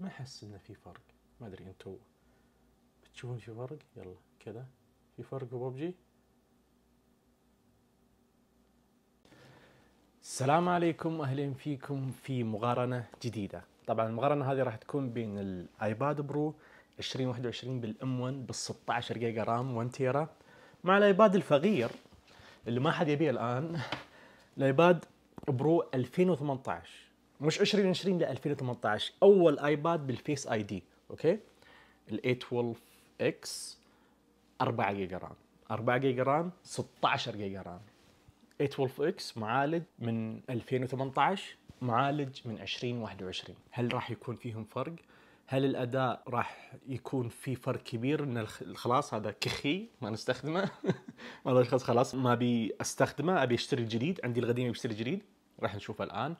ما احس انه في فرق ما ادري انتو بتشوفون في فرق يلا كذا في فرق ببجي السلام عليكم اهلا فيكم في مقارنه جديده طبعا المقارنه هذه راح تكون بين الايباد برو 2021 بالام 1 بال 16 جيجا رام 1 تيرا مع الايباد الفقير اللي ما حد يبيه الان الايباد برو 2018 مش 2020 ل 2018 اول ايباد بالفيس اي دي اوكي ال 812 اكس 4 جيجا رام 4 جيجا رام 16 جيجا رام 812 اكس معالج من 2018 معالج من 2021 هل راح يكون فيهم فرق هل الاداء راح يكون في فرق كبير ان خلاص هذا كخي ما نستخدمه والله خلاص ما بي استخدمه ابي اشتري الجديد عندي القديم بشتري الجديد راح نشوفه الان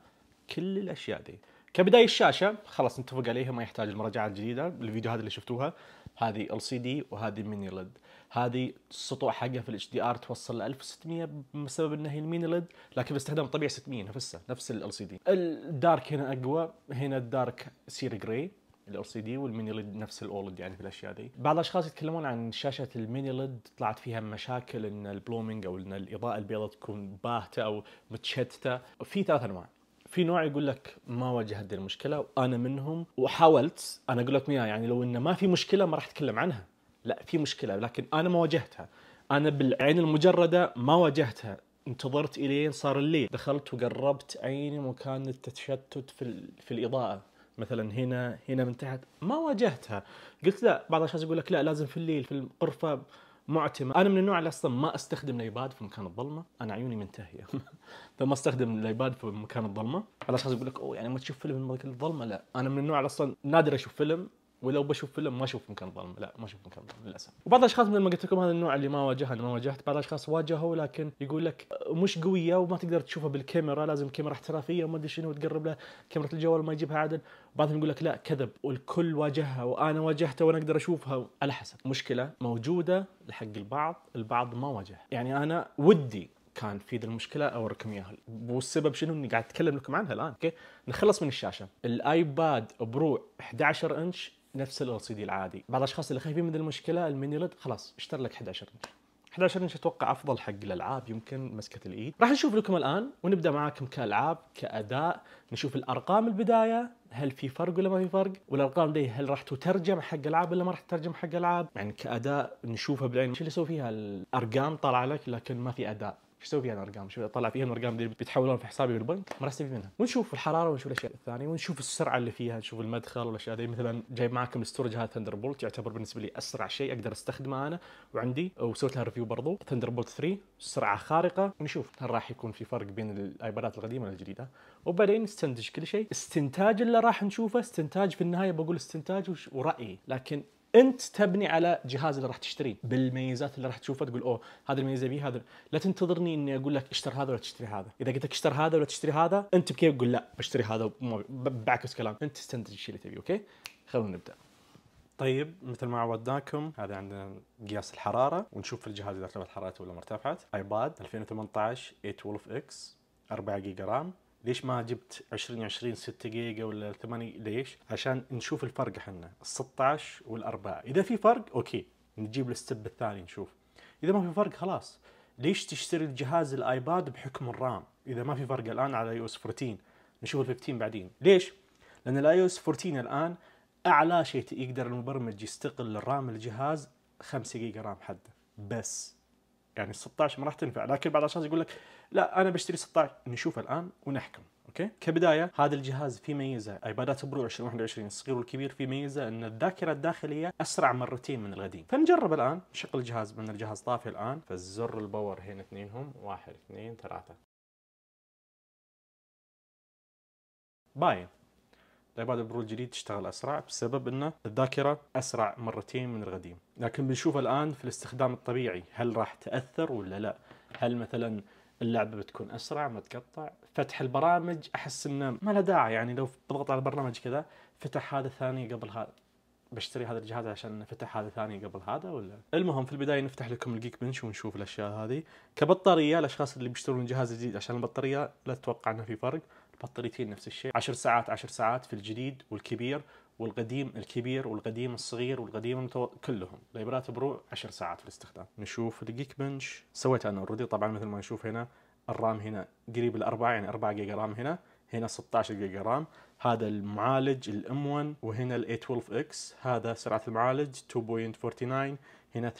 كل الاشياء دي كبدايه الشاشه خلاص نتفق عليها ما يحتاج المراجعات الجديده الفيديوهات اللي شفتوها هذه ال سي دي وهذه ميني ليد هذه السطوع حقها في الاتش دي ار توصل ل 1600 بسبب انها هي الميني ليد لكن باستخدام طبيعي 600 نفسها نفس ال سي دي الدارك هنا اقوى هنا الدارك سير جراي ال سي دي والميني ليد نفس الاولد يعني في الاشياء دي بعض الاشخاص يتكلمون عن شاشه الميني ليد طلعت فيها مشاكل ان البلومينج او ان الاضاءه البيضاء تكون باهته او متشتته في ثلاث انواع في نوع يقول لك ما واجه هذه المشكله وانا منهم وحاولت انا اقول لكم اياها يعني لو انه ما في مشكله ما راح اتكلم عنها لا في مشكله لكن انا ما واجهتها انا بالعين المجرده ما واجهتها انتظرت الين صار الليل دخلت وقربت عيني مكان التشتت في في الاضاءه مثلا هنا هنا من تحت ما واجهتها قلت لا بعض الاشخاص يقول لك لا لازم في الليل في الغرفه معتمه، انا من النوع اللي اصلا ما استخدم الايباد في مكان الظلمه، انا عيوني منتهيه فما استخدم الايباد في مكان الظلمه على اساس يقول لك اوه يعني ما تشوف فيلم من الظلمه لا، انا من النوع اللي اصلا نادر اشوف فيلم ولو بشوف فيلم ما اشوف مكان ظلم لا ما اشوف مكان ظلم للاسف وبعض الاشخاص مثل ما قلت لكم هذا النوع اللي ما واجهه انا ما واجهت بعض الاشخاص واجهوا لكن يقول لك مش قويه وما تقدر تشوفها بالكاميرا لازم كاميرا احترافيه وما ادري شنو تقرب له كاميرا الجوال ما يجيبها عدل بعضهم يقول لك لا كذب والكل واجهها وانا واجهتها وانا اقدر اشوفها على حسب مشكله موجوده لحق البعض البعض ما واجهها يعني انا ودي كان في ذي المشكله اوريكم اياها والسبب شنو اني قاعد اتكلم لكم عنها الان اوكي نخلص من الشاشه الايباد برو 11 انش نفس ال سي دي العادي بعض الاشخاص اللي خايفين من المشكله الميني ليد خلاص اشتر لك 11 انش 11 انش اتوقع افضل حق الالعاب يمكن مسكه الايد راح نشوف لكم الان ونبدا معاكم كالعاب كاداء نشوف الارقام البدايه هل في فرق ولا ما في فرق والارقام دي هل راح تترجم حق العاب ولا ما راح تترجم حق العاب يعني كاداء نشوفها بالعين شو اللي يسوي فيها الارقام طالعه لك لكن ما في اداء شو اسوي فيها الارقام؟ شو اطلع فيها الارقام اللي بيتحولون في حسابي بالبنك؟ ما راح استفيد منها، ونشوف الحراره ونشوف الاشياء الثانيه ونشوف السرعه اللي فيها، نشوف المدخل والاشياء هذه مثلا جايب معاكم الاستورج هذا ثندر بولت يعتبر بالنسبه لي اسرع شيء اقدر استخدمه انا وعندي وسويت لها ريفيو برضو ثندر بولت 3 سرعه خارقه ونشوف هل راح يكون في فرق بين الايبادات القديمه والجديده، وبعدين نستنتج كل شيء، استنتاج اللي راح نشوفه استنتاج في النهايه بقول استنتاج ورايي، لكن انت تبني على جهاز اللي راح تشتريه بالميزات اللي راح تشوفها تقول اوه هذا الميزه بي هذا لا تنتظرني اني اقول لك اشتر هذا ولا تشتري هذا اذا قلت لك اشتر هذا ولا تشتري هذا انت بكيف تقول لا بشتري هذا بعكس كلام انت تستنتج الشيء اللي تبيه اوكي خلونا نبدا طيب مثل ما عودناكم هذا عندنا قياس الحراره ونشوف الجهاز اذا ارتفعت حرارته ولا ما ارتفعت ايباد 2018 اي 12 اكس 4 جيجا رام ليش ما جبت 20 20 6 جيجا ولا 8 ليش؟ عشان نشوف الفرق احنا ال 16 وال 4 اذا في فرق اوكي نجيب الستب الثاني نشوف. اذا ما في فرق خلاص ليش تشتري الجهاز الايباد بحكم الرام؟ اذا ما في فرق الان على اي او اس 14 نشوف ال 15 بعدين، ليش؟ لان الاي او اس 14 الان اعلى شيء يقدر المبرمج يستقل الرام الجهاز 5 جيجا رام حده بس يعني ال 16 ما راح تنفع لكن بعض الاشخاص يقول لك لا انا بشتري 16 نشوف الان ونحكم اوكي كبدايه هذا الجهاز في ميزه ايبادات برو 2021 الصغير والكبير في ميزه ان الذاكره الداخليه اسرع مرتين من القديم فنجرب الان شغل الجهاز من الجهاز طافي الان فالزر الباور هنا اثنينهم واحد اثنين ثلاثه باين طيب، الايباد برو الجديد تشتغل اسرع بسبب انه الذاكره اسرع مرتين من القديم، لكن بنشوف الان في الاستخدام الطبيعي هل راح تاثر ولا لا؟ هل مثلا اللعبه بتكون اسرع ما تقطع؟ فتح البرامج احس انه ما له داعي يعني لو بضغط على برنامج كذا فتح هذا ثاني قبل هذا بشتري هذا الجهاز عشان فتح هذا ثاني قبل هذا ولا المهم في البدايه نفتح لكم الجيك بنش ونشوف الاشياء هذه كبطاريه الاشخاص اللي بيشترون جهاز جديد عشان البطاريه لا تتوقع انه في فرق البطاريتين نفس الشيء 10 ساعات 10 ساعات في الجديد والكبير والقديم الكبير والقديم الصغير والقديم المتو... كلهم ليبرات برو 10 ساعات في الاستخدام نشوف الجيك بنش سويت انا اوريدي طبعا مثل ما نشوف هنا الرام هنا قريب الأربعة يعني 4 جيجا رام هنا هنا 16 جيجا رام هذا المعالج الام 1 وهنا ال 12 اكس هذا سرعه المعالج 2.49 هنا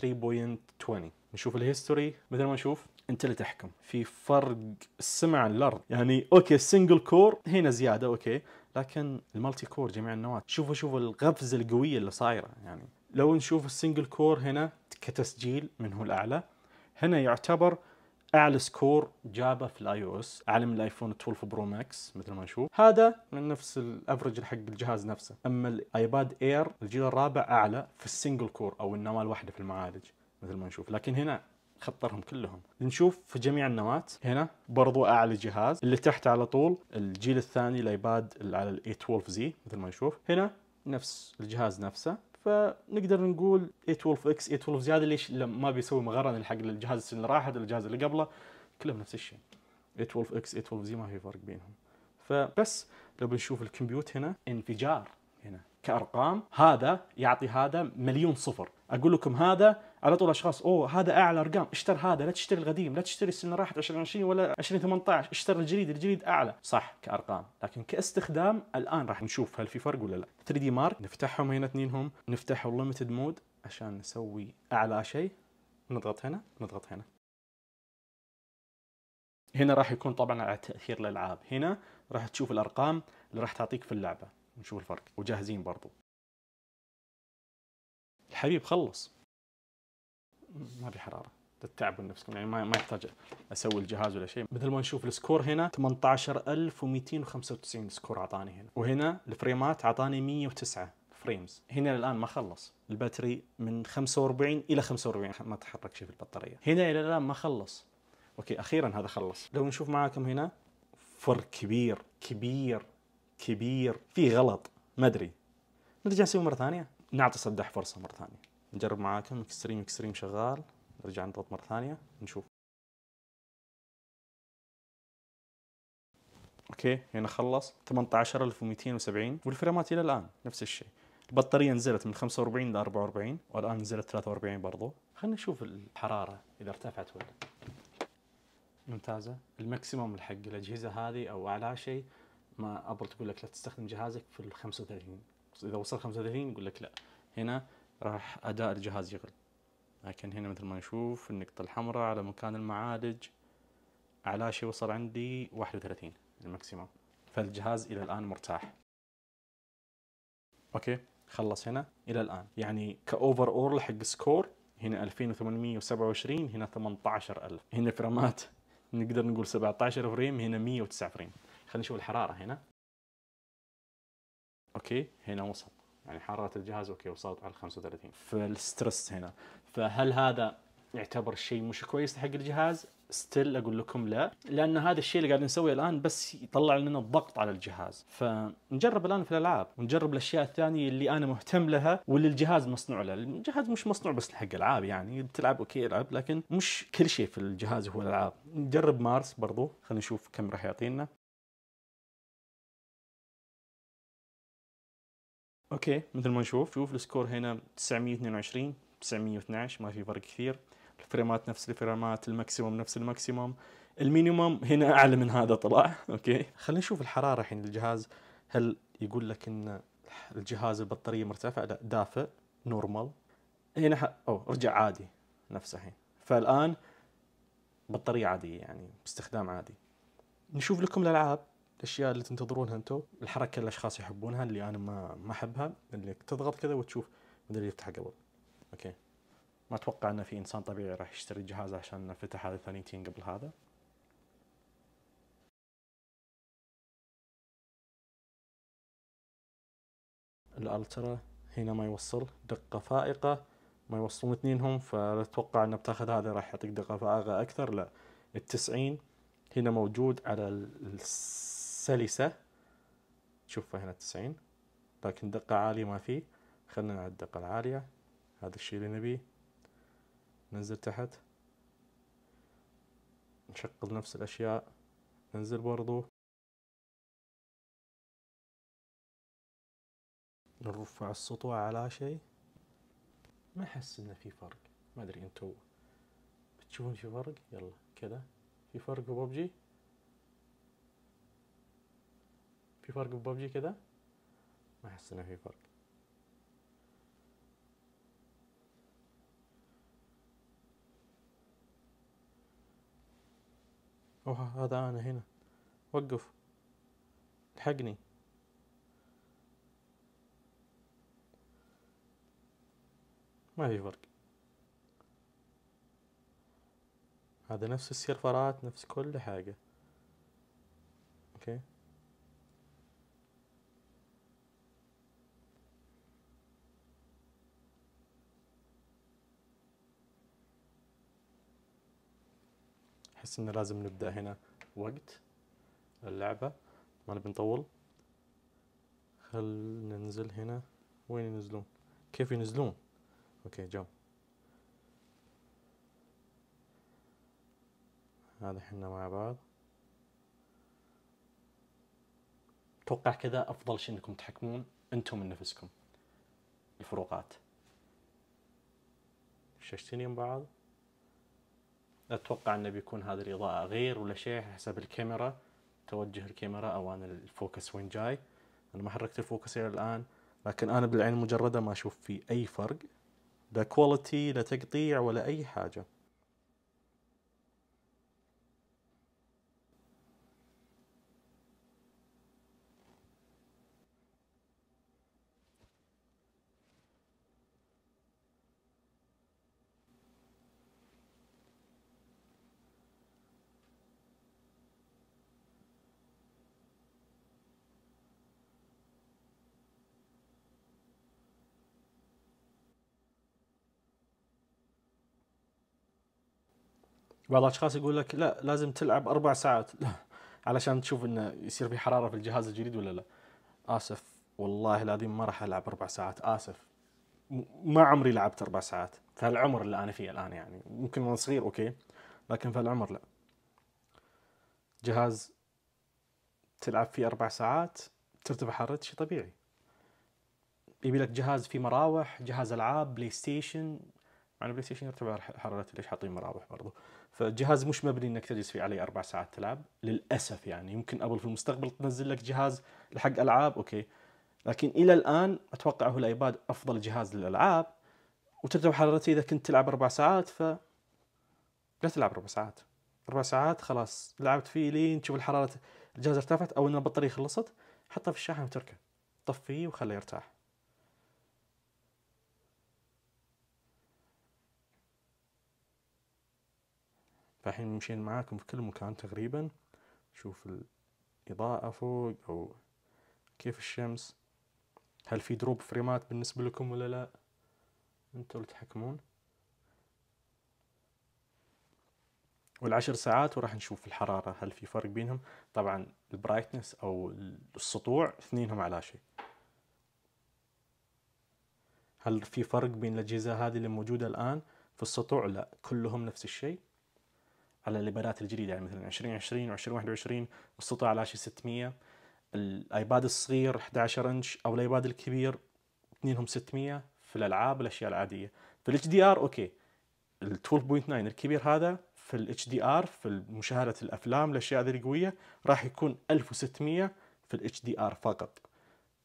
3.20 نشوف الهيستوري مثل ما نشوف انت اللي تحكم في فرق السمع عن الارض يعني اوكي السنجل كور هنا زياده اوكي لكن المالتي كور جميع النواة شوفوا شوفوا القفزه القويه اللي صايره يعني لو نشوف السنجل كور هنا كتسجيل من هو الاعلى هنا يعتبر اعلى سكور جابه في الاي او اس اعلى من الايفون 12 برو ماكس مثل ما نشوف هذا من نفس الافرج حق الجهاز نفسه اما الايباد اير الجيل الرابع اعلى في السنجل كور او النواه الواحده في المعالج مثل ما نشوف لكن هنا خطرهم كلهم نشوف في جميع النواة هنا برضو اعلى جهاز اللي تحت على طول الجيل الثاني الايباد اللي على a 12 زي مثل ما نشوف هنا نفس الجهاز نفسه فنقدر نقول a 12 اكس a 12 هذا ليش ما بيسوي مقارنه حق الجهاز اللي راحت الجهاز اللي قبله كلهم نفس الشيء a 12 اكس a 12 زي ما في فرق بينهم فبس لو بنشوف الكمبيوت هنا انفجار هنا كارقام هذا يعطي هذا مليون صفر اقول لكم هذا على طول اشخاص اوه هذا اعلى ارقام اشتر هذا لا تشتري القديم لا تشتري السنه راحت 2020 ولا 2018 اشتر الجديد الجديد اعلى صح كارقام لكن كاستخدام الان راح نشوف هل في فرق ولا لا 3 دي مارك نفتحهم هنا اثنينهم نفتح الليمتد مود عشان نسوي اعلى شيء نضغط هنا نضغط هنا هنا راح يكون طبعا على تاثير الالعاب هنا راح تشوف الارقام اللي راح تعطيك في اللعبه نشوف الفرق وجاهزين برضو الحبيب خلص ما في حراره تتعبوا نفسكم يعني ما يحتاج اسوي الجهاز ولا شيء مثل ما نشوف السكور هنا 18295 سكور اعطاني هنا وهنا الفريمات اعطاني 109 فريمز هنا الان ما خلص الباتري من 45 الى 45 ما تحرك شيء في البطاريه هنا الى الان ما خلص اوكي اخيرا هذا خلص لو نشوف معاكم هنا فرق كبير كبير كبير في غلط ما ادري نرجع نسوي مره ثانيه نعطي صدح فرصه مره ثانيه نجرب معاكم اكستريم اكستريم شغال نرجع نضغط مره ثانيه نشوف اوكي هنا خلص 18270 والفريمات الى الان نفس الشيء البطاريه نزلت من 45 ل 44 والان نزلت 43 برضو خلينا نشوف الحراره اذا ارتفعت ولا ممتازه الماكسيموم حق الاجهزه هذه او اعلى شيء ما ابل تقول لك لا تستخدم جهازك في ال 35 اذا وصل 35 يقول لك لا هنا راح اداء الجهاز يغل لكن هنا مثل ما نشوف النقطة الحمراء على مكان المعالج على شيء وصل عندي 31 الماكسيموم فالجهاز إلى الآن مرتاح أوكي خلص هنا إلى الآن يعني كأوفر اول حق سكور هنا 2827 هنا 18000 هنا فريمات نقدر نقول 17 فريم هنا 109 فريم خلينا نشوف الحرارة هنا اوكي هنا وصل يعني حراره الجهاز اوكي وصلت على 35 فالستريس هنا فهل هذا يعتبر شيء مش كويس حق الجهاز ستيل اقول لكم لا لان هذا الشيء اللي قاعدين نسويه الان بس يطلع لنا الضغط على الجهاز فنجرب الان في الالعاب ونجرب الاشياء الثانيه اللي انا مهتم لها واللي الجهاز مصنوع له الجهاز مش مصنوع بس حق العاب يعني بتلعب اوكي العب لكن مش كل شيء في الجهاز هو الالعاب نجرب مارس برضو خلينا نشوف كم راح يعطينا اوكي مثل ما نشوف شوف السكور هنا 922 912 ما في فرق كثير الفريمات نفس الفريمات الماكسيموم نفس الماكسيموم المينيموم هنا اعلى من هذا طلع اوكي خلينا نشوف الحراره الحين الجهاز هل يقول لك ان الجهاز البطاريه مرتفعه لا دافئ نورمال هنا ح... او رجع عادي نفسه الحين فالان بطاريه عاديه يعني باستخدام عادي نشوف لكم الالعاب الاشياء اللي تنتظرونها انتم الحركه اللي الاشخاص يحبونها اللي انا ما ما احبها اللي تضغط كذا وتشوف من اللي يفتح قبل اوكي ما اتوقع ان في انسان طبيعي راح يشتري جهاز عشان فتح هذا ثانيتين قبل هذا الالترا هنا ما يوصل دقة فائقة ما يوصلون اثنينهم فلا تتوقع انه بتاخذ هذا راح يعطيك دقة فائقة اكثر لا التسعين هنا موجود على الس... سلسة تشوفها هنا تسعين لكن دقة عالية ما فيه خلنا على الدقة العالية هذا الشيء اللي نبيه ننزل تحت نشغل نفس الأشياء ننزل برضو نرفع السطوع على شيء ما أحس إنه في فرق ما أدري أنتو بتشوفون في فرق يلا كذا في فرق ببجي في فرق في ببجي كذا ما احس انه في فرق اوه هذا انا هنا وقف الحقني ما في فرق هذا نفس السيرفرات نفس كل حاجه احس انه لازم نبدا هنا وقت اللعبه ما نبي نطول خل ننزل هنا وين ينزلون كيف ينزلون اوكي جو هذا احنا مع بعض اتوقع كذا افضل شيء انكم تحكمون انتم من نفسكم الفروقات شاشتين يم بعض اتوقع انه بيكون هذا الاضاءه غير ولا شيء حسب الكاميرا توجه الكاميرا او انا الفوكس وين جاي انا ما حركت الفوكس الى الان لكن انا بالعين المجرده ما اشوف في اي فرق لا كواليتي لا تقطيع ولا اي حاجه بعض الاشخاص يقول لك لا لازم تلعب اربع ساعات علشان تشوف انه يصير في حراره في الجهاز الجديد ولا لا اسف والله العظيم ما راح العب اربع ساعات اسف ما عمري لعبت اربع ساعات في العمر اللي انا فيه الان يعني ممكن وانا صغير اوكي لكن في العمر لا جهاز تلعب فيه اربع ساعات ترتفع حرارته شيء طبيعي يبي لك جهاز فيه مراوح جهاز العاب بلاي ستيشن مع البلاي ستيشن يرتفع حرارته ليش حاطين مراوح برضه؟ فالجهاز مش مبني انك تجلس فيه عليه اربع ساعات تلعب للاسف يعني يمكن ابل في المستقبل تنزل لك جهاز لحق العاب اوكي لكن الى الان اتوقع هو الايباد افضل جهاز للالعاب وترتفع حرارته اذا كنت تلعب اربع ساعات ف لا تلعب اربع ساعات اربع ساعات خلاص لعبت فيه لين تشوف الحراره الجهاز ارتفعت او ان البطاريه خلصت حطه في الشاحن وتركه طفيه وخليه يرتاح فالحين مشين معاكم في كل مكان تقريبا نشوف الإضاءة فوق أو كيف الشمس هل في دروب فريمات بالنسبة لكم ولا لا انتوا اللي تحكمون والعشر ساعات وراح نشوف الحرارة هل في فرق بينهم طبعا البرايتنس أو السطوع اثنينهم على شيء هل في فرق بين الأجهزة هذه اللي موجودة الآن في السطوع لا كلهم نفس الشيء على الايبادات الجديده يعني مثلا 2020 و2021 السطع على شي 600 الايباد الصغير 11 انش او الايباد الكبير اثنينهم 600 في الالعاب الاشياء العاديه في الاتش دي ار اوكي ال 12.9 الكبير هذا في الاتش دي ار في مشاهده الافلام الاشياء هذه القويه راح يكون 1600 في الاتش دي ار فقط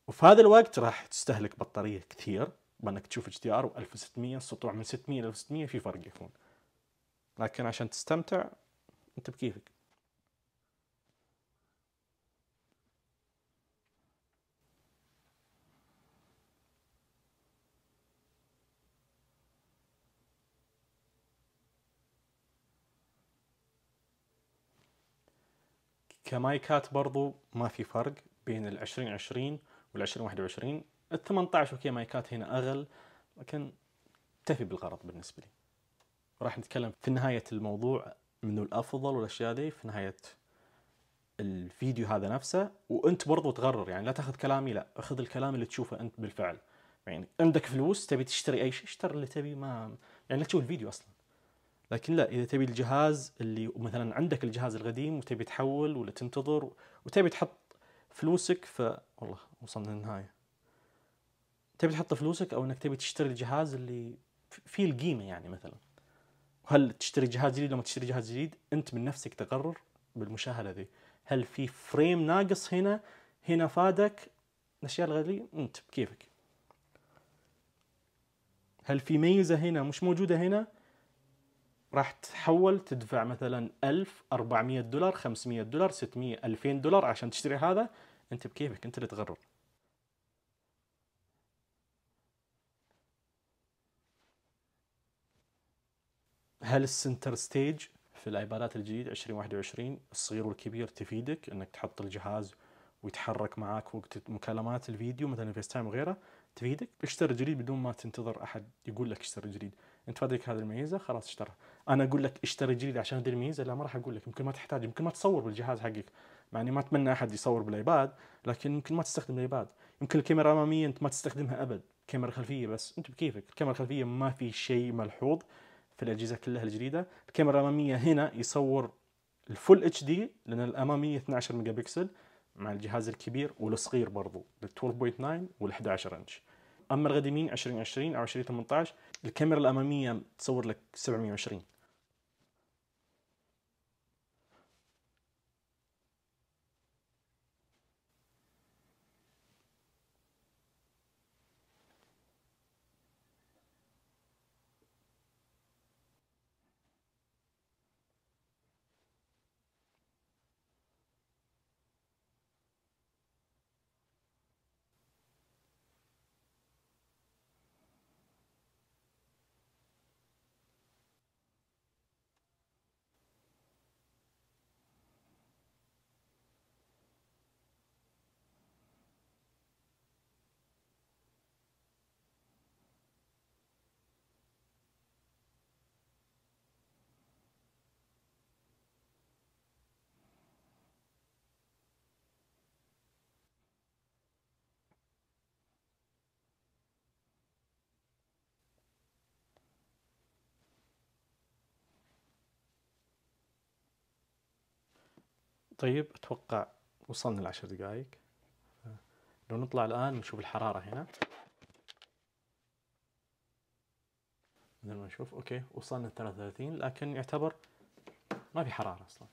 وفي هذا الوقت راح تستهلك بطاريه كثير بانك تشوف اتش دي ار و1600 السطوع من 600 ل 600 في فرق يكون لكن عشان تستمتع انت بكيفك كمايكات برضو ما في فرق بين ال 2020 وال 2021 ال 18 اوكي مايكات هنا اغل لكن تفي بالغرض بالنسبه لي راح نتكلم في نهاية الموضوع منو الأفضل والأشياء دي في نهاية الفيديو هذا نفسه وأنت برضو تغرر يعني لا تاخذ كلامي لا أخذ الكلام اللي تشوفه أنت بالفعل يعني عندك فلوس تبي تشتري أي شيء اشتري اللي تبي ما يعني لا تشوف الفيديو أصلا لكن لا إذا تبي الجهاز اللي مثلا عندك الجهاز القديم وتبي تحول ولا تنتظر وتبي تحط فلوسك ف والله وصلنا للنهاية تبي تحط فلوسك أو إنك تبي تشتري الجهاز اللي فيه القيمة يعني مثلا هل تشتري جهاز جديد لما تشتري جهاز جديد انت من نفسك تقرر بالمشاهده ذي هل في فريم ناقص هنا هنا فادك الاشياء الغاليه انت بكيفك هل في ميزه هنا مش موجوده هنا راح تحول تدفع مثلا 1000 400 دولار 500 دولار 600 2000 دولار عشان تشتري هذا انت بكيفك انت اللي تقرر هل السنتر ستيج في الايبادات الجديد 2021 الصغير والكبير تفيدك انك تحط الجهاز ويتحرك معاك وقت مكالمات الفيديو مثلا فيس تايم وغيره تفيدك اشتري جديد بدون ما تنتظر احد يقول لك اشتري جديد انت فادك هذه الميزه خلاص اشترى انا اقول لك اشتري جديد عشان هذه الميزه لا ما راح اقول لك يمكن ما تحتاج يمكن ما تصور بالجهاز حقك مع اني ما اتمنى احد يصور بالايباد لكن يمكن ما تستخدم الايباد يمكن الكاميرا الاماميه انت ما تستخدمها ابد كاميرا خلفيه بس انت بكيفك الكاميرا الخلفيه ما في شيء ملحوظ في الاجهزه كلها الجديده الكاميرا الاماميه هنا يصور الفول اتش دي لان الاماميه 12 ميجا بكسل مع الجهاز الكبير والصغير برضو ال 12.9 وال 11 انش اما القديمين 2020 او 2018 الكاميرا الاماميه تصور لك 720 طيب اتوقع وصلنا لعشر دقائق لو نطلع الان نشوف الحراره هنا مثل ما نشوف اوكي وصلنا 33 لكن يعتبر ما في حراره اصلا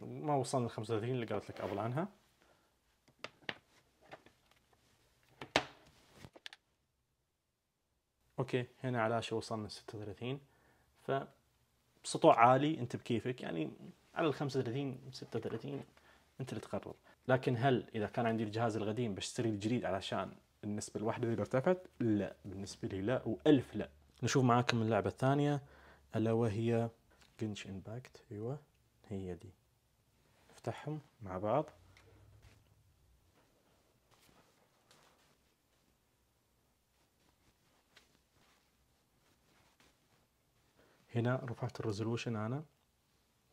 ما وصلنا ل 35 اللي قالت لك قبل عنها اوكي هنا على شو وصلنا 36 سطوع عالي انت بكيفك يعني على ال 35 36 انت اللي تقرر لكن هل اذا كان عندي الجهاز القديم بشتري الجديد علشان النسبه الواحده اللي ارتفعت لا بالنسبه لي لا والف لا نشوف معاكم اللعبه الثانيه الا وهي جنش امباكت ايوه هي دي نفتحهم مع بعض هنا رفعت الريزولوشن انا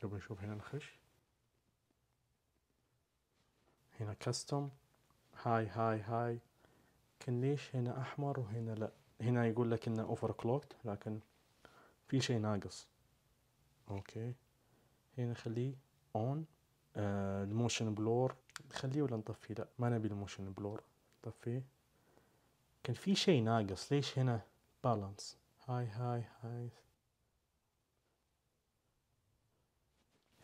لو نشوف هنا نخش هنا كاستم هاي هاي هاي لكن ليش هنا احمر وهنا لا هنا يقول لك انه اوفر كلوكت لكن في شيء ناقص اوكي هنا خليه اون آه، الموشن بلور نخليه ولا نطفيه لا ما نبي الموشن بلور نطفيه كان في شيء ناقص ليش هنا بالانس هاي هاي هاي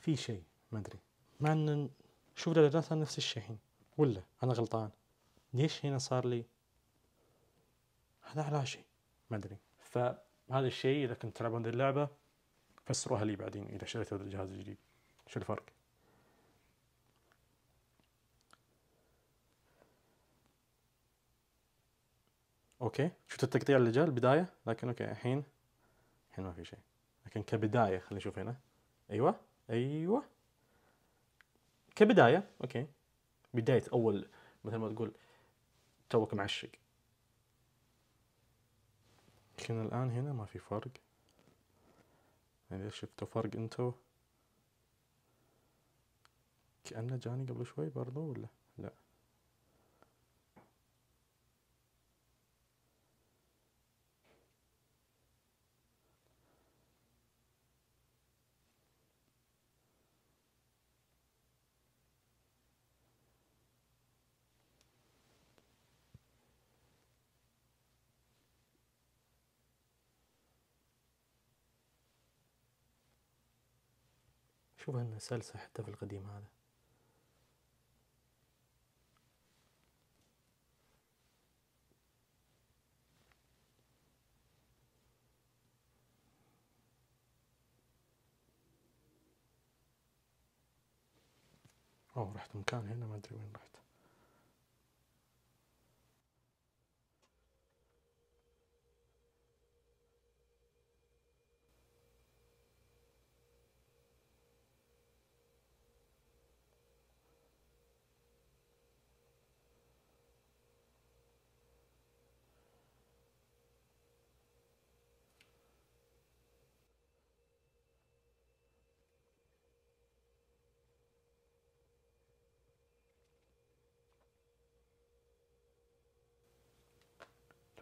في شيء ما ادري مع ان شوف درجاتها نفس الشيء الحين ولا انا غلطان ليش هنا صار لي هذا على شيء ما ادري فهذا الشيء اذا كنت تلعبون ذي اللعبه فسروها لي بعدين اذا شريت هذا الجهاز الجديد شو الفرق اوكي شفت التقطيع اللي جاء البدايه لكن اوكي الحين الحين ما في شيء لكن كبدايه خلينا نشوف هنا ايوه ايوه كبدايه اوكي بدايه اول مثل ما تقول توك معشق لكن الان هنا ما في فرق يعني شفتوا فرق انتو كأنه جاني قبل شوي برضو ولا لا شوفها انها سلسة حتى في القديم هذا أو رحت مكان هنا ما ادري وين رحت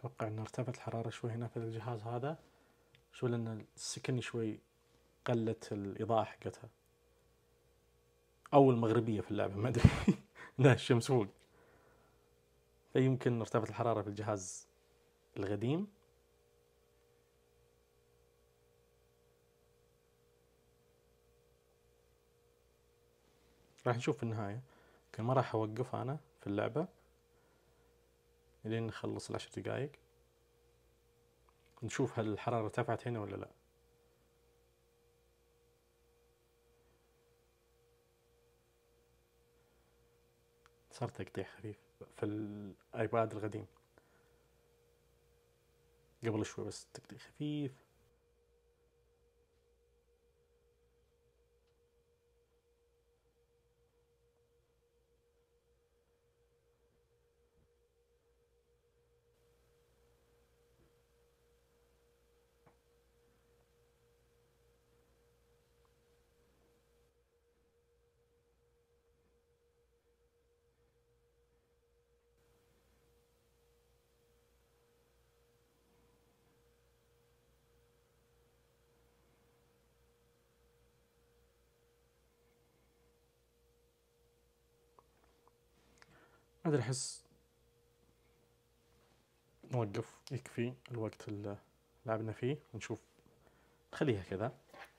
اتوقع ان ارتفعت الحراره شوي هنا في الجهاز هذا شو لان السكن شوي قلت الاضاءه حقتها او المغربيه في اللعبه ما ادري لا الشمس فوق فيمكن ارتفعت الحراره في الجهاز القديم راح نشوف في النهايه لكن ما راح اوقف انا في اللعبه لين نخلص العشر دقايق نشوف هل الحرارة ارتفعت هنا ولا لا صار تقطيع خفيف في الايباد القديم قبل شوي بس تقطيع خفيف هذا الحس نوقف يكفي الوقت اللي لعبنا فيه ونشوف نخليها كذا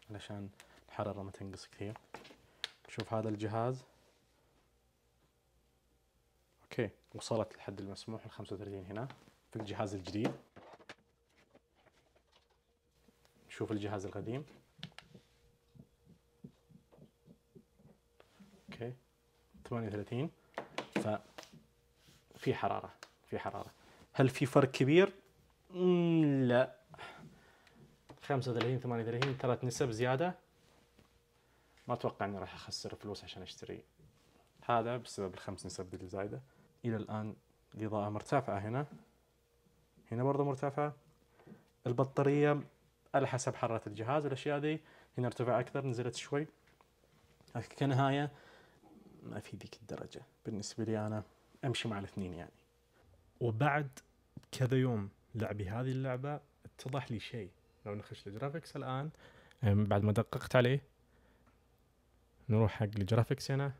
علشان الحرارة ما تنقص كثير نشوف هذا الجهاز اوكي وصلت لحد المسموح ال 35 هنا في الجهاز الجديد نشوف الجهاز القديم اوكي 38 ف في حراره في حراره هل في فرق كبير؟ لا 35 38 ثلاث نسب زياده ما اتوقع اني راح اخسر فلوس عشان اشتري هذا بسبب الخمس نسب الزايدة الى الان الاضاءه مرتفعه هنا هنا برضه مرتفعه البطاريه على حسب حراره الجهاز والاشياء دي هنا ارتفع اكثر نزلت شوي لكن كنهايه ما في ذيك الدرجه بالنسبه لي انا امشي مع الاثنين يعني وبعد كذا يوم لعبي هذه اللعبه اتضح لي شيء لو نخش الجرافكس الان بعد ما دققت عليه نروح حق الجرافكس هنا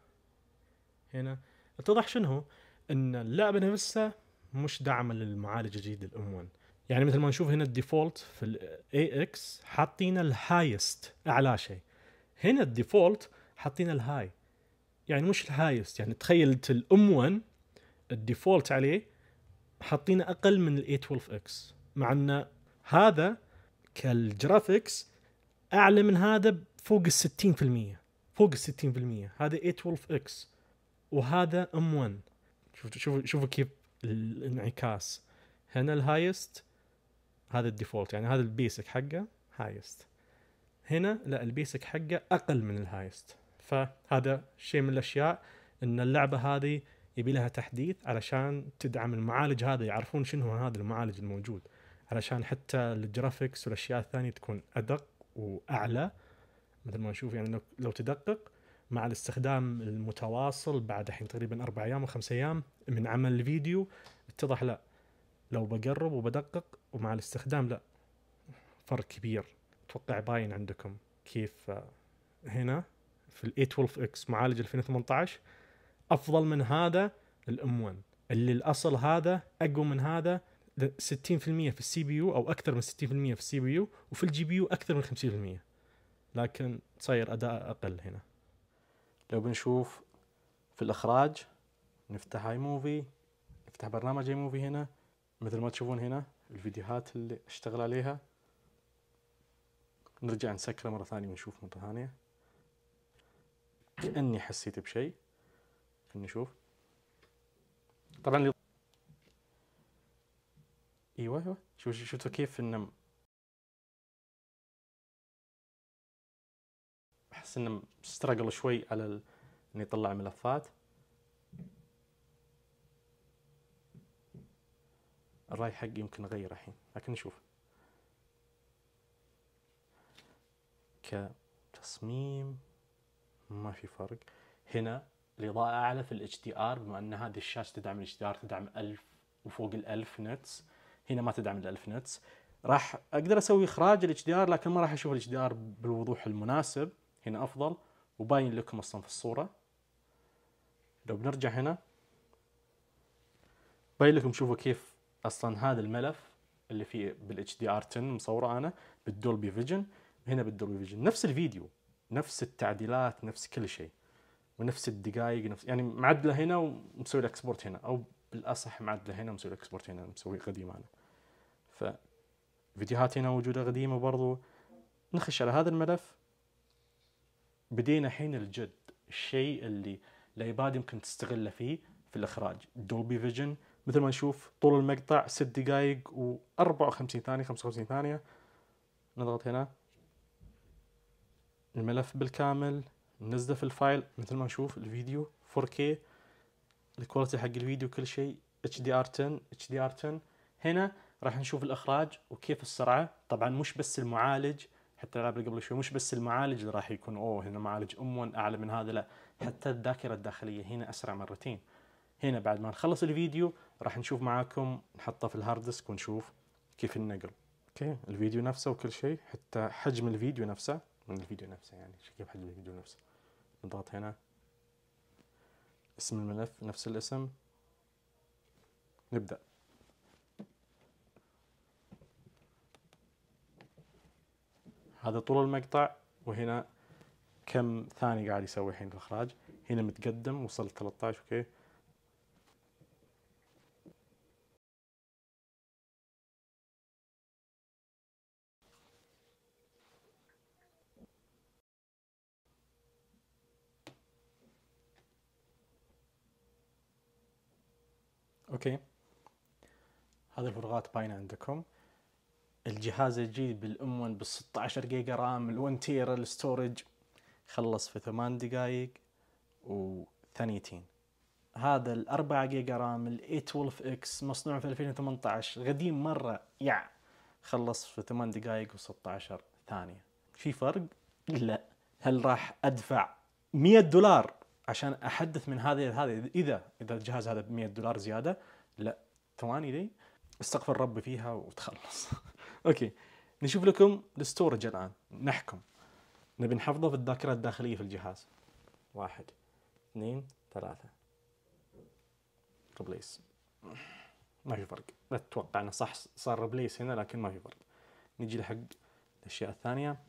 هنا اتضح شنو ان اللعبه نفسها مش داعمه للمعالج الجديد الام 1 يعني مثل ما نشوف هنا الديفولت في الاي اكس حاطين الهايست اعلى شيء هنا الديفولت حاطين الهاي يعني مش الهايست يعني تخيلت الام 1 الديفولت عليه حاطينه اقل من ال 812 اكس مع ان هذا كالجرافيكس اعلى من هذا فوق ال 60% فوق ال 60% هذا 812 اكس وهذا ام 1 شوفوا شوفوا شوفوا كيف الانعكاس هنا الهايست هذا الديفولت يعني هذا البيسك حقه هايست هنا لا البيسك حقه اقل من الهايست فهذا شيء من الاشياء ان اللعبه هذه يبي لها تحديث علشان تدعم المعالج هذا يعرفون شنو هذا المعالج الموجود علشان حتى الجرافيكس والاشياء الثانيه تكون ادق واعلى مثل ما نشوف يعني لو, تدقق مع الاستخدام المتواصل بعد الحين تقريبا اربع ايام او خمس ايام من عمل الفيديو اتضح لا لو بقرب وبدقق ومع الاستخدام لا فرق كبير اتوقع باين عندكم كيف آه، هنا في ال 812 اكس معالج 2018 افضل من هذا الام 1 اللي الاصل هذا اقوى من هذا 60% في السي بي يو او اكثر من 60% في السي بي يو وفي الجي بي يو اكثر من 50% لكن تصير اداء اقل هنا لو بنشوف في الاخراج نفتح اي موفي نفتح برنامج اي موفي هنا مثل ما تشوفون هنا الفيديوهات اللي اشتغل عليها نرجع نسكره مره ثانيه ونشوف مره ثانيه كاني حسيت بشيء نشوف طبعا لي... ايوه ايوه شوف شفتوا كيف انه احس انه استرجل شوي على ال... ان يطلع ملفات الراي حقي يمكن اغير الحين لكن نشوف كتصميم ما في فرق هنا الاضاءه اعلى في الاتش دي ار بما ان هذه الشاشه تدعم الاتش دي ار تدعم 1000 وفوق ال 1000 نتس هنا ما تدعم ال 1000 نتس راح اقدر اسوي اخراج الاتش دي ار لكن ما راح اشوف الاتش دي ار بالوضوح المناسب هنا افضل وباين لكم اصلا في الصوره لو بنرجع هنا باين لكم شوفوا كيف اصلا هذا الملف اللي فيه بالاتش دي ار 10 مصوره انا بالدولبي فيجن هنا بالدولبي فيجن نفس الفيديو نفس التعديلات نفس كل شيء ونفس الدقائق نفس يعني معدله هنا ومسوي الاكسبورت هنا او بالاصح معدله هنا ومسوي الاكسبورت هنا مسوي قديم انا فيديوهات هنا موجوده قديمه برضو نخش على هذا الملف بدينا حين الجد الشيء اللي الايباد يمكن تستغله فيه في الاخراج دوبي فيجن مثل ما نشوف طول المقطع ست دقائق و54 ثانيه 55 ثانيه نضغط هنا الملف بالكامل منزله في الفايل مثل ما نشوف الفيديو 4K الكواليتي حق الفيديو كل شيء HDR10 HDR10 هنا راح نشوف الاخراج وكيف السرعه طبعا مش بس المعالج حتى الالعاب قبل شوي مش بس المعالج اللي راح يكون اوه هنا معالج ام اعلى من هذا لا حتى الذاكره الداخليه هنا اسرع مرتين هنا بعد ما نخلص الفيديو راح نشوف معاكم نحطه في الهارد ديسك ونشوف كيف النقل اوكي الفيديو نفسه وكل شيء حتى حجم الفيديو نفسه من الفيديو نفسه يعني كيف حجم الفيديو نفسه نضغط هنا اسم الملف نفس الاسم نبدأ هذا طول المقطع وهنا كم ثاني قاعد يسوي الحين الاخراج هنا متقدم وصل 13 اوكي اوكي هذه الفروقات باينه عندكم الجهاز الجديد بالام 1 بال 16 جيجا رام ال1 تيرا الستورج خلص في 8 دقائق وثانيتين هذا ال 4 جيجا رام ال 812 اكس مصنوع في 2018 قديم مره يع خلص في 8 دقائق و16 ثانيه في فرق؟ لا هل راح ادفع 100 دولار عشان احدث من هذه هذه اذا اذا الجهاز هذا ب 100 دولار زياده لا ثواني لي استغفر ربي فيها وتخلص اوكي نشوف لكم الستورج الان نحكم نبي نحفظه في الذاكره الداخليه في الجهاز واحد اثنين ثلاثة ريبليس ما في فرق لا تتوقع انه صح صار ريبليس هنا لكن ما في فرق نجي لحق الاشياء الثانية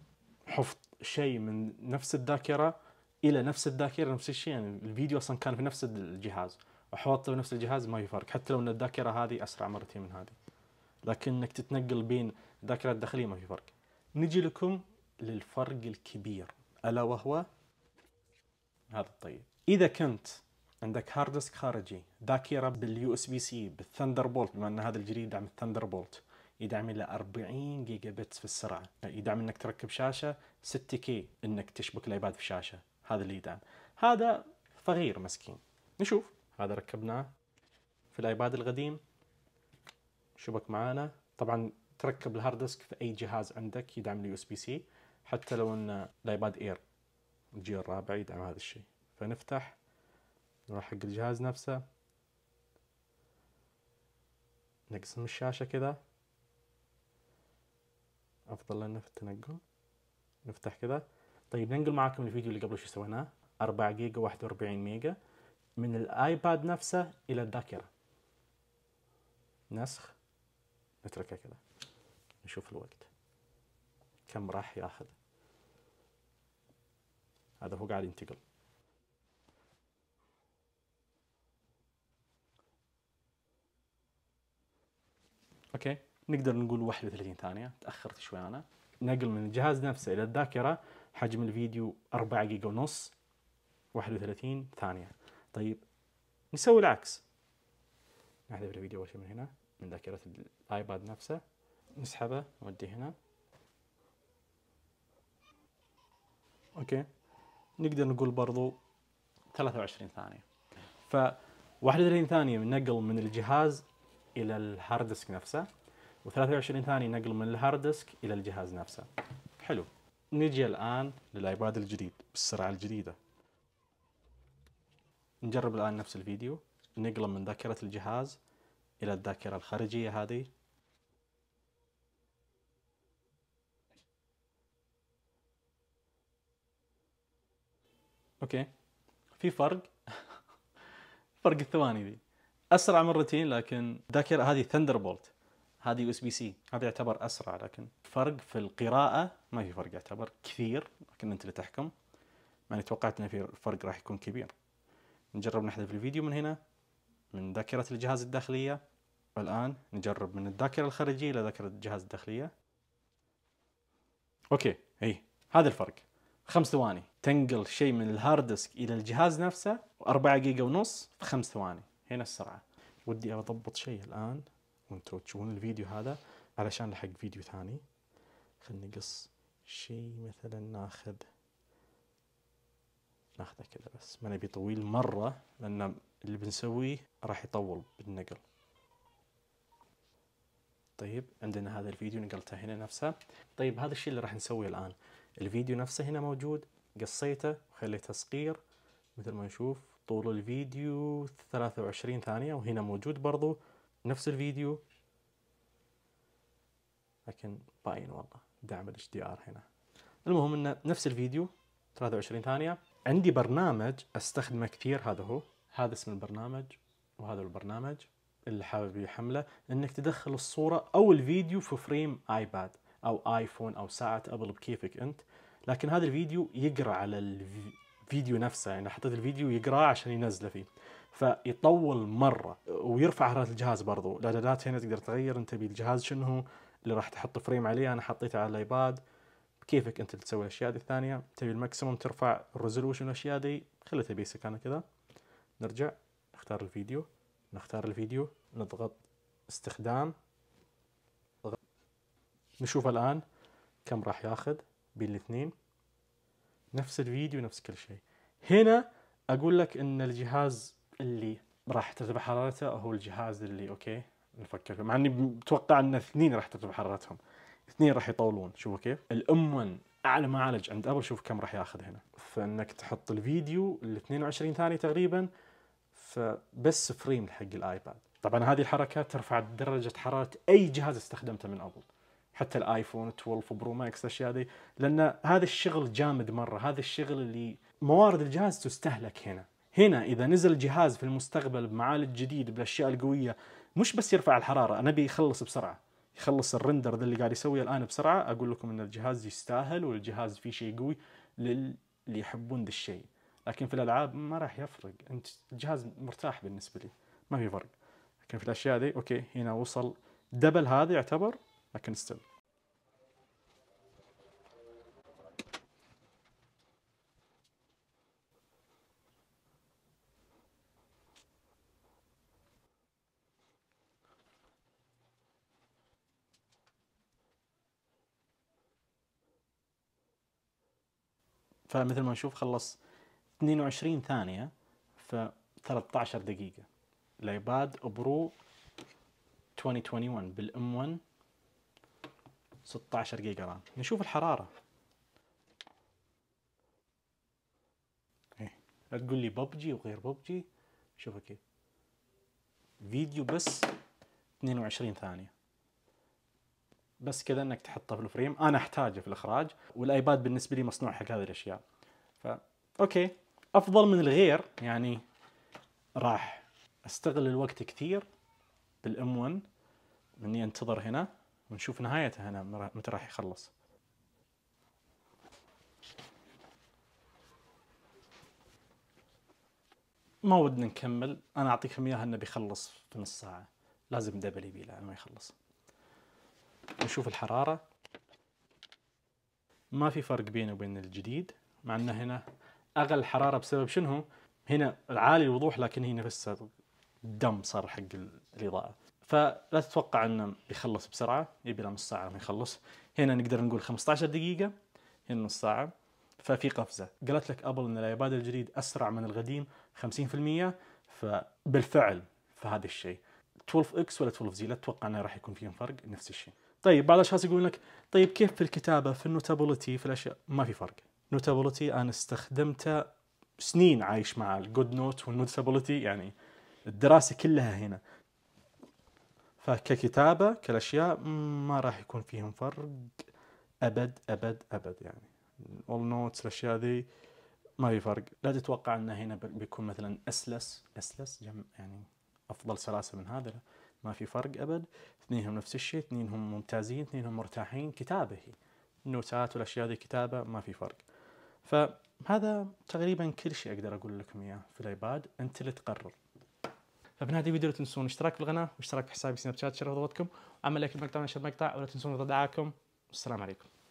حفظ شيء من نفس الذاكرة الى نفس الذاكره نفس الشيء يعني الفيديو اصلا كان في نفس الجهاز وحوطه بنفس الجهاز ما في فرق حتى لو ان الذاكره هذه اسرع مرتين من هذه لكن انك تتنقل بين الذاكره الداخليه ما في فرق نجي لكم للفرق الكبير الا وهو هذا الطيب اذا كنت عندك هارد ديسك خارجي ذاكره باليو اس بي سي بالثندر بولت بما ان هذا الجديد يدعم الثندر بولت يدعم الى 40 جيجا بت في السرعه يعني يدعم انك تركب شاشه 6 كي انك تشبك الايباد في شاشه هذا يدعم هذا فغير مسكين نشوف هذا ركبناه في الايباد القديم شبك معانا طبعا تركب الهارد ديسك في اي جهاز عندك يدعم اليو اس بي سي حتى لو ان الايباد اير الجيل الرابع يدعم هذا الشيء فنفتح نروح حق الجهاز نفسه نقسم الشاشة كذا أفضل لنا في التنقل نفتح كذا طيب ننقل معاكم الفيديو اللي قبل شو سويناه 4 جيجا 41 ميجا من الايباد نفسه الى الذاكره نسخ نتركه كذا نشوف الوقت كم راح ياخذ هذا هو قاعد ينتقل اوكي نقدر نقول 31 ثانيه تاخرت شوي انا نقل من الجهاز نفسه الى الذاكره حجم الفيديو 4 جيجا ونص 31 ثانية طيب نسوي العكس نحذف الفيديو أول شيء من هنا من ذاكرة الآيباد نفسه نسحبه نوديه هنا أوكي نقدر نقول برضو 23 ثانية ف 31 ثانية من نقل من الجهاز إلى الهارد ديسك نفسه و23 ثانية نقل من الهارد ديسك إلى الجهاز نفسه حلو نجي الآن للآيباد الجديد بالسرعة الجديدة نجرب الآن نفس الفيديو نقله من ذاكرة الجهاز إلى الذاكرة الخارجية هذه أوكي في فرق فرق الثواني دي أسرع مرتين لكن الذاكرة هذه ثندر بولت هذه يو اس بي سي هذا يعتبر اسرع لكن فرق في القراءه ما في فرق يعتبر كثير لكن انت اللي تحكم يعني توقعت ان في فرق راح يكون كبير نجرب نحذف الفيديو من هنا من ذاكره الجهاز الداخليه والان نجرب من الذاكره الخارجيه الى ذاكره الجهاز الداخليه اوكي اي هذا الفرق خمس ثواني تنقل شيء من الهارد ديسك الى الجهاز نفسه و4 جيجا ونص في خمس ثواني هنا السرعه ودي اضبط شيء الان وانتم تشوفون الفيديو هذا علشان لحق فيديو ثاني خلينا نقص شيء مثلا ناخذ ناخذه كذا بس ما نبي طويل مرة لأن اللي بنسويه راح يطول بالنقل طيب عندنا هذا الفيديو نقلته هنا نفسه طيب هذا الشيء اللي راح نسويه الآن الفيديو نفسه هنا موجود قصيته وخليته صغير مثل ما نشوف طول الفيديو 23 ثانية وهنا موجود برضو نفس الفيديو لكن باين والله دعم الاتش دي ار هنا المهم انه نفس الفيديو 23 ثانية عندي برنامج استخدمه كثير هذا هو هذا اسم البرنامج وهذا البرنامج اللي حابب يحمله انك تدخل الصورة او الفيديو في فريم ايباد او ايفون او ساعة ابل بكيفك انت لكن هذا الفيديو يقرا على الفيديو نفسه يعني حطيت الفيديو يقراه عشان ينزله فيه فيطول مره ويرفع حراره الجهاز برضو الاعدادات هنا تقدر تغير انت بالجهاز شنو هو اللي راح تحط فريم عليه انا حطيته على الايباد بكيفك انت تسوي الاشياء دي الثانيه تبي الماكسيموم ترفع الريزولوشن الاشياء دي خليته بيسك انا كذا نرجع نختار الفيديو نختار الفيديو نضغط استخدام نشوف الان كم راح ياخذ بين الاثنين نفس الفيديو نفس كل شيء هنا اقول لك ان الجهاز اللي راح ترتفع حرارته هو الجهاز اللي اوكي نفكر فيه مع اني متوقع ان اثنين راح ترتفع حرارتهم اثنين راح يطولون شوفوا كيف الام 1 اعلى معالج عند ابل شوف كم راح ياخذ هنا فانك تحط الفيديو ال 22 ثانيه تقريبا فبس فريم حق الايباد طبعا هذه الحركه ترفع درجه حراره اي جهاز استخدمته من ابل حتى الايفون 12 برو ماكس الاشياء هذه لان هذا الشغل جامد مره هذا الشغل اللي موارد الجهاز تستهلك هنا هنا اذا نزل جهاز في المستقبل بمعالج جديد بالاشياء القويه مش بس يرفع الحراره انا ابي يخلص بسرعه يخلص الرندر ذا اللي قاعد يسويه الان بسرعه اقول لكم ان الجهاز يستاهل والجهاز فيه شيء قوي للي يحبون ذا الشيء لكن في الالعاب ما راح يفرق انت الجهاز مرتاح بالنسبه لي ما في فرق لكن في الاشياء دي اوكي هنا وصل دبل هذا يعتبر لكن ستيل فمثل ما نشوف خلص 22 ثانية ف 13 دقيقة الايباد برو 2021 بالام 1 16 جيجا رام نشوف الحرارة ايه لا تقول لي ببجي وغير ببجي شوفها كيف فيديو بس 22 ثانية بس كذا انك تحطه في الفريم انا احتاجه في الاخراج والايباد بالنسبه لي مصنوع حق هذه الاشياء ف اوكي افضل من الغير يعني راح استغل الوقت كثير بالام 1 اني انتظر هنا ونشوف نهايته هنا متى راح يخلص ما ودنا نكمل انا اعطيكم اياها انه بيخلص في نص ساعه لازم دبل يبي ما يخلص نشوف الحرارة ما في فرق بينه وبين الجديد مع انه هنا أقل حرارة بسبب شنو هنا عالي الوضوح لكن هي نفسها دم صار حق الإضاءة فلا تتوقع أنه يخلص بسرعة يبي له نص ساعة ما يخلص هنا نقدر نقول 15 دقيقة هنا نص ساعة ففي قفزة قالت لك أبل أن الأيباد الجديد أسرع من القديم 50% فبالفعل فهذا الشيء 12 اكس ولا 12 زي لا تتوقع انه راح يكون فيهم فرق نفس الشيء طيب بعض الاشخاص يقول لك طيب كيف في الكتابه في النوتابلتي في الاشياء ما في فرق نوتابلتي انا استخدمته سنين عايش مع الجود نوت والنوتابلتي يعني الدراسه كلها هنا فككتابه كالاشياء ما راح يكون فيهم فرق ابد ابد ابد يعني اول نوتس الاشياء ذي ما في فرق لا تتوقع انه هنا بيكون مثلا اسلس اسلس يعني افضل سلاسه من هذا ما في فرق ابد اثنينهم نفس الشيء اثنينهم ممتازين اثنينهم مرتاحين كتابه هي النوتات والاشياء ذي كتابه ما في فرق فهذا تقريبا كل شيء اقدر اقول لكم اياه في الايباد انت اللي تقرر فبنهاية الفيديو لا تنسون الاشتراك في القناه واشتراك في حسابي سناب شات شرف ضغطكم وعمل لايك المقطع ونشر المقطع ولا تنسون دعاكم والسلام عليكم